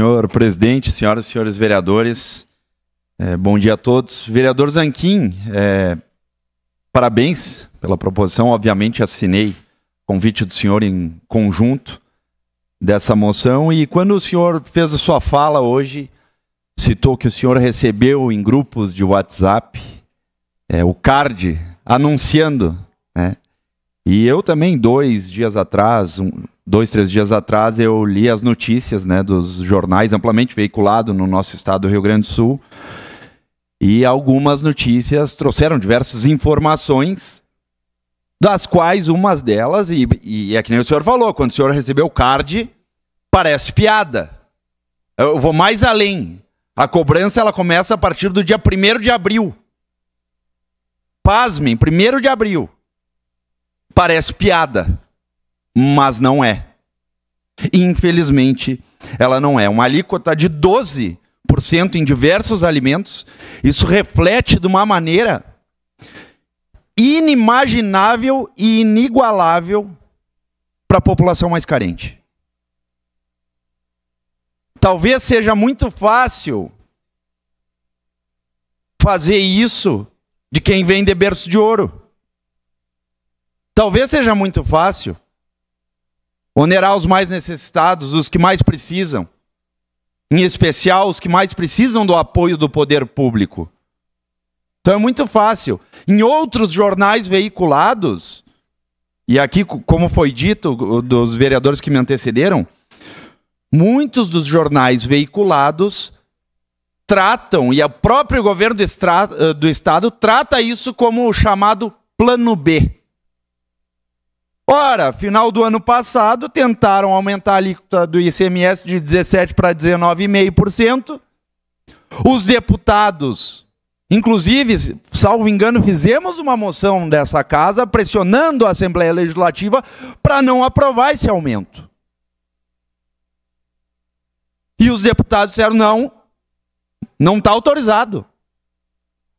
Senhor presidente, senhoras e senhores vereadores, é, bom dia a todos. Vereador Zanquim, é, parabéns pela proposição. Obviamente, assinei o convite do senhor em conjunto dessa moção. E quando o senhor fez a sua fala hoje, citou que o senhor recebeu em grupos de WhatsApp é, o card anunciando. Né? E eu também, dois dias atrás, um, dois, três dias atrás eu li as notícias né, dos jornais amplamente veiculado no nosso estado do Rio Grande do Sul. E algumas notícias trouxeram diversas informações, das quais umas delas, e, e é que nem o senhor falou, quando o senhor recebeu o card, parece piada. Eu vou mais além. A cobrança ela começa a partir do dia 1 de abril. Pasmem, 1 de abril. Parece piada mas não é. Infelizmente, ela não é. Uma alíquota de 12% em diversos alimentos, isso reflete de uma maneira inimaginável e inigualável para a população mais carente. Talvez seja muito fácil fazer isso de quem vem de berço de ouro. Talvez seja muito fácil Onerar os mais necessitados, os que mais precisam, em especial os que mais precisam do apoio do poder público. Então é muito fácil. Em outros jornais veiculados, e aqui, como foi dito dos vereadores que me antecederam, muitos dos jornais veiculados tratam, e o próprio governo do, do Estado trata isso como o chamado Plano B. Ora, final do ano passado, tentaram aumentar a alíquota do ICMS de 17% para 19,5%. Os deputados, inclusive, salvo engano, fizemos uma moção dessa casa pressionando a Assembleia Legislativa para não aprovar esse aumento. E os deputados disseram: não, não está autorizado.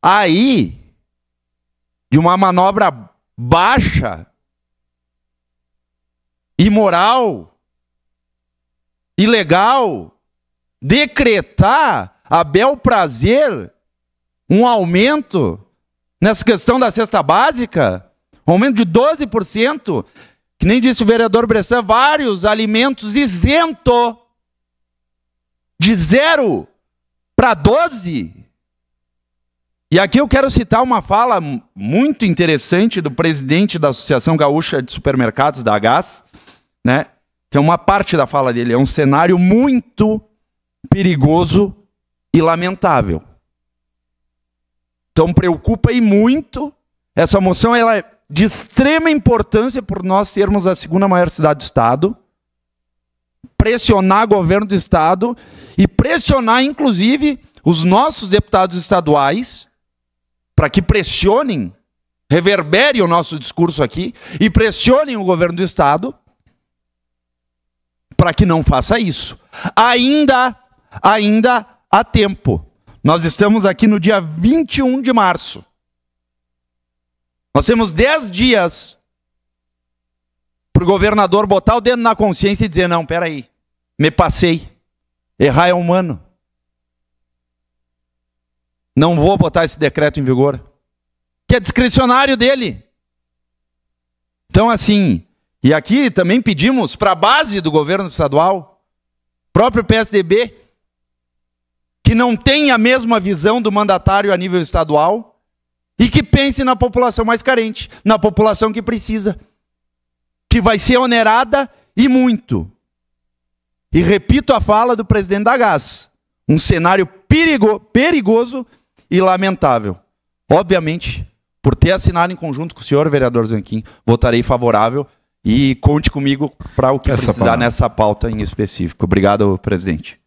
Aí, de uma manobra baixa, imoral, ilegal, decretar a bel prazer um aumento nessa questão da cesta básica, um aumento de 12%, que nem disse o vereador Bressan, vários alimentos isento de zero para 12. E aqui eu quero citar uma fala muito interessante do presidente da Associação Gaúcha de Supermercados da Gás, né? Que é uma parte da fala dele, é um cenário muito perigoso e lamentável. Então preocupa e muito. Essa moção ela é de extrema importância por nós sermos a segunda maior cidade do estado, pressionar o governo do estado e pressionar inclusive os nossos deputados estaduais para que pressionem, reverberem o nosso discurso aqui e pressionem o governo do estado para que não faça isso. Ainda, ainda há tempo. Nós estamos aqui no dia 21 de março. Nós temos 10 dias para o governador botar o dedo na consciência e dizer: não, peraí, me passei. Errar é humano. Não vou botar esse decreto em vigor. Que é discricionário dele. Então, assim, e aqui também pedimos para a base do governo estadual, próprio PSDB, que não tenha a mesma visão do mandatário a nível estadual e que pense na população mais carente, na população que precisa, que vai ser onerada e muito. E repito a fala do presidente da Gás, um cenário perigo, perigoso e lamentável. Obviamente, por ter assinado em conjunto com o senhor vereador Zanquim, votarei favorável e conte comigo para o que Essa precisar nessa pauta em específico. Obrigado, presidente.